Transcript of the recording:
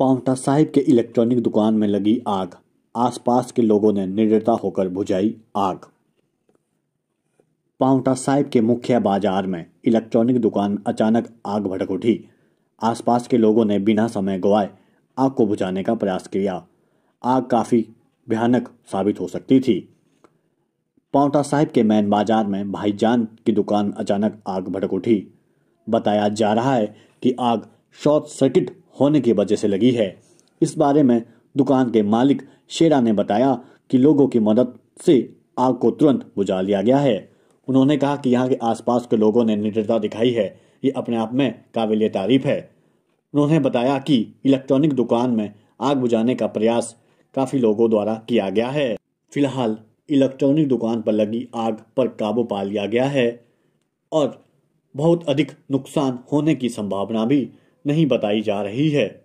पांवटा साहिब के इलेक्ट्रॉनिक दुकान में लगी आग आसपास के लोगों ने निडरता होकर बुझाई आग पांवटा साहिब के मुख्य बाजार में इलेक्ट्रॉनिक दुकान अचानक आग भड़क उठी आसपास के लोगों ने बिना समय गवाए आग को बुझाने का प्रयास किया आग काफ़ी भयानक साबित हो सकती थी पांवटा साहिब के मैन बाजार में भाईजान की दुकान अचानक आग भड़क उठी बताया जा रहा है कि आग शॉर्ट सर्किट होने की वजह से लगी है इस बारे में दुकान के मालिक शेरा ने बताया कि लोगों की मदद से आग को तुरंत बुझा लिया गया है उन्होंने कहा कि यहाँ के आसपास के लोगों ने निडरता दिखाई है ये अपने आप में काबिल तारीफ है उन्होंने बताया कि इलेक्ट्रॉनिक दुकान में आग बुझाने का प्रयास काफ़ी लोगों द्वारा किया गया है फिलहाल इलेक्ट्रॉनिक दुकान पर लगी आग पर काबू पा लिया गया है और बहुत अधिक नुकसान होने की संभावना भी नहीं बताई जा रही है